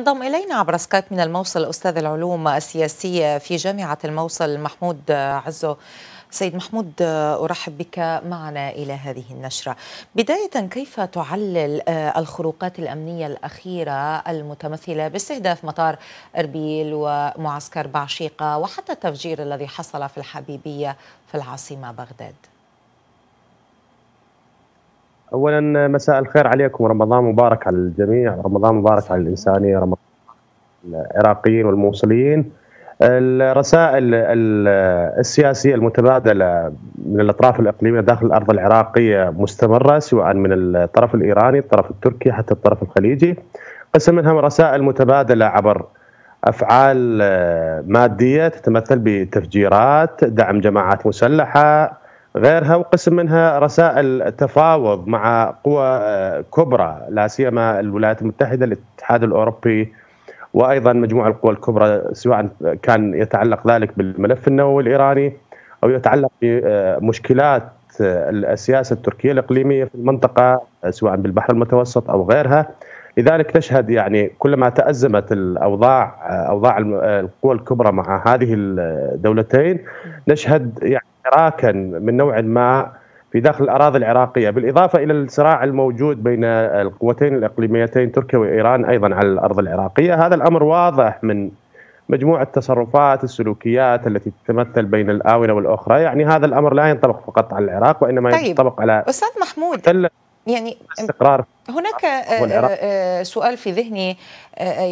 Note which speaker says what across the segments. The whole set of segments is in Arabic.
Speaker 1: انضم الينا عبر سكايب من الموصل استاذ العلوم السياسيه في جامعه الموصل محمود عزو سيد محمود ارحب بك معنا الى هذه النشره. بدايه كيف تعلل آه، الخروقات الامنيه الاخيره المتمثله باستهداف مطار اربيل ومعسكر بعشيقه وحتى التفجير الذي حصل في الحبيبيه في العاصمه بغداد؟
Speaker 2: اولا مساء الخير عليكم رمضان مبارك على الجميع رمضان مبارك على الانسانيه رمضان العراقيين والموصليين الرسائل السياسيه المتبادله من الاطراف الاقليميه داخل الارض العراقيه مستمره سواء من الطرف الايراني، الطرف التركي حتى الطرف الخليجي. قسم منها رسائل متبادله عبر افعال آه، ماديه تتمثل بتفجيرات، دعم جماعات مسلحه، غيرها وقسم منها رسائل تفاوض مع قوى آه، كبرى لا سيما الولايات المتحده الاتحاد الاوروبي وايضا مجموعه القوى الكبرى سواء كان يتعلق ذلك بالملف النووي الايراني او يتعلق بمشكلات آه، السياسه التركيه الاقليميه في المنطقه آه، سواء بالبحر المتوسط او غيرها لذلك نشهد يعني كلما تازمت الاوضاع اوضاع القوى الكبرى مع هذه الدولتين نشهد يعني حراكا من نوع ما في داخل الاراضي العراقيه، بالاضافه الى الصراع الموجود بين القوتين الاقليميتين تركيا وايران ايضا على الارض العراقيه، هذا الامر واضح من مجموعه تصرفات السلوكيات التي تتمثل بين الاونه والاخرى، يعني هذا الامر لا ينطبق فقط على العراق وانما طيب. ينطبق على استاذ
Speaker 1: محمود يعني استقرار هناك آه، آه، آه، سؤال في ذهني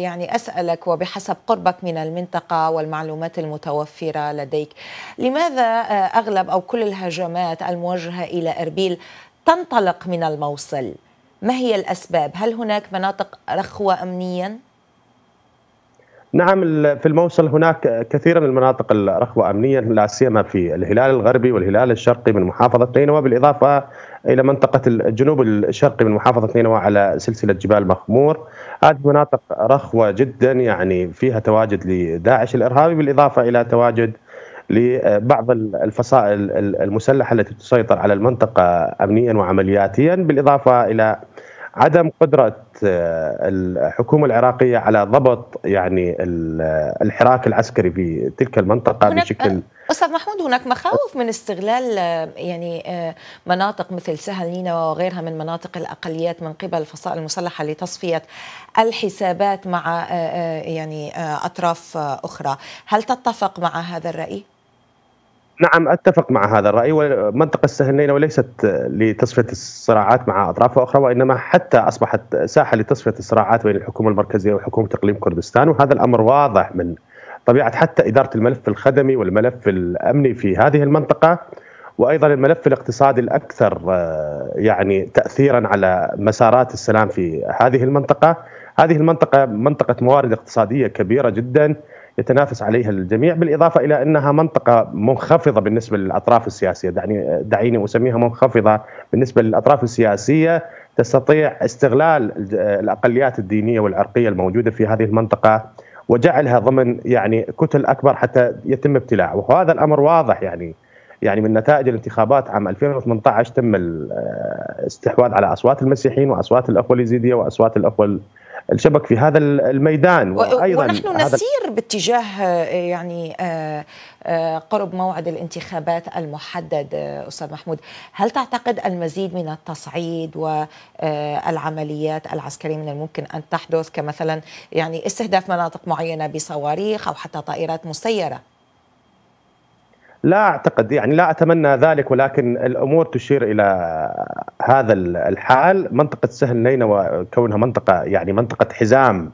Speaker 1: يعني اسالك وبحسب قربك من المنطقه والمعلومات المتوفره لديك لماذا اغلب او كل الهجمات الموجهه الى اربيل تنطلق من الموصل ما هي الاسباب هل هناك مناطق رخوه امنيا
Speaker 2: نعم في الموصل هناك كثير من المناطق الرخوة أمنيا لا سيما في الهلال الغربي والهلال الشرقي من محافظة نينوى بالإضافة إلى منطقة الجنوب الشرقي من محافظة نينوى على سلسلة جبال مخمور هذه مناطق رخوة جدا يعني فيها تواجد لداعش الإرهابي بالإضافة إلى تواجد لبعض الفصائل المسلحة التي تسيطر على المنطقة أمنيا وعملياتيا بالإضافة إلى عدم قدره آه، الحكومه العراقيه على ضبط يعني الحراك العسكري في تلك المنطقه بشكل آه،
Speaker 1: استاذ محمود هناك مخاوف من استغلال آه، يعني مناطق مثل سهل نينوى وغيرها من مناطق الاقليات من قبل الفصائل المسلحه لتصفيه الحسابات مع يعني اطراف اخرى هل تتفق مع هذا الراي
Speaker 2: نعم اتفق مع هذا الراي ومنطقه السهلين وليست لتصفيه الصراعات مع اطراف اخرى وانما حتى اصبحت ساحه لتصفيه الصراعات بين الحكومه المركزيه وحكومه اقليم كردستان وهذا الامر واضح من طبيعه حتى اداره الملف الخدمي والملف الامني في هذه المنطقه وايضا الملف الاقتصادي الاكثر آه، يعني تاثيرا على مسارات السلام في هذه المنطقه، هذه المنطقه منطقه موارد اقتصاديه كبيره جدا يتنافس عليها الجميع بالإضافة إلى أنها منطقة منخفضة بالنسبة للأطراف السياسية دعني دعيني أسميها منخفضة بالنسبة للأطراف السياسية تستطيع استغلال الأقليات الدينية والعرقية الموجودة في هذه المنطقة وجعلها ضمن يعني كتل أكبر حتى يتم ابتلاعه وهذا الأمر واضح يعني يعني من نتائج الانتخابات عام 2018 تم الاستحواذ آه، على اصوات المسيحيين واصوات الاخوه اليزيديه واصوات الاخوه الشبك في هذا الميدان وايضا ونحن نسير
Speaker 1: باتجاه آه، يعني آه، آه، قرب موعد الانتخابات المحدد استاذ محمود هل تعتقد المزيد من التصعيد والعمليات العسكريه من الممكن ان تحدث كمثلا يعني استهداف مناطق معينه بصواريخ او حتى طائرات مسيره
Speaker 2: لا اعتقد يعني لا اتمنى ذلك ولكن الامور تشير الى هذا الحال منطقه سهل نينوى كونها منطقه يعني منطقه حزام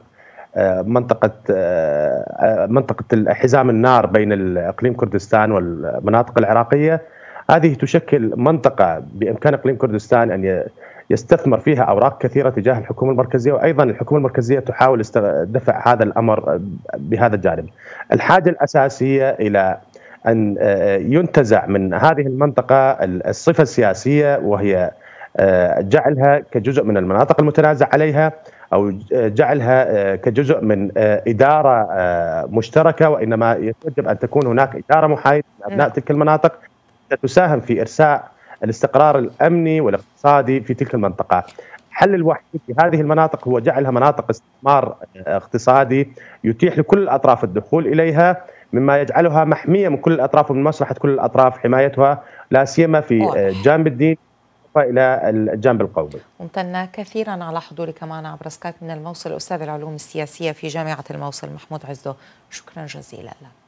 Speaker 2: آه، منطقة آه، منطقة حزام النار بين اقليم كردستان والمناطق العراقية هذه تشكل منطقة بامكان اقليم كردستان ان يستثمر فيها اوراق كثيرة تجاه الحكومة المركزية وايضا الحكومة المركزية تحاول دفع هذا الامر بهذا الجانب. الحاجة الاساسية الى ان آه، ينتزع من هذه المنطقه الصفه السياسيه وهي آه، جعلها كجزء من المناطق المتنازع عليها او آه، جعلها كجزء من اداره مشتركه وانما يجب ان تكون هناك اداره محايده لابناء نعم. تلك المناطق تساهم في ارساء الاستقرار الامني والاقتصادي في تلك المنطقه. الحل الوحيد في هذه المناطق هو جعلها مناطق استثمار اقتصادي يتيح لكل الاطراف الدخول اليها مما يجعلها محميه من كل الاطراف ومن مصلحه كل الاطراف حمايتها لا سيما في الجانب آه، الديني الى الجانب القومي.
Speaker 1: ممتن كثيرا على حضورك معنا عبر سكايب من الموصل استاذ العلوم السياسيه في جامعه الموصل محمود عزو شكرا جزيلا لك.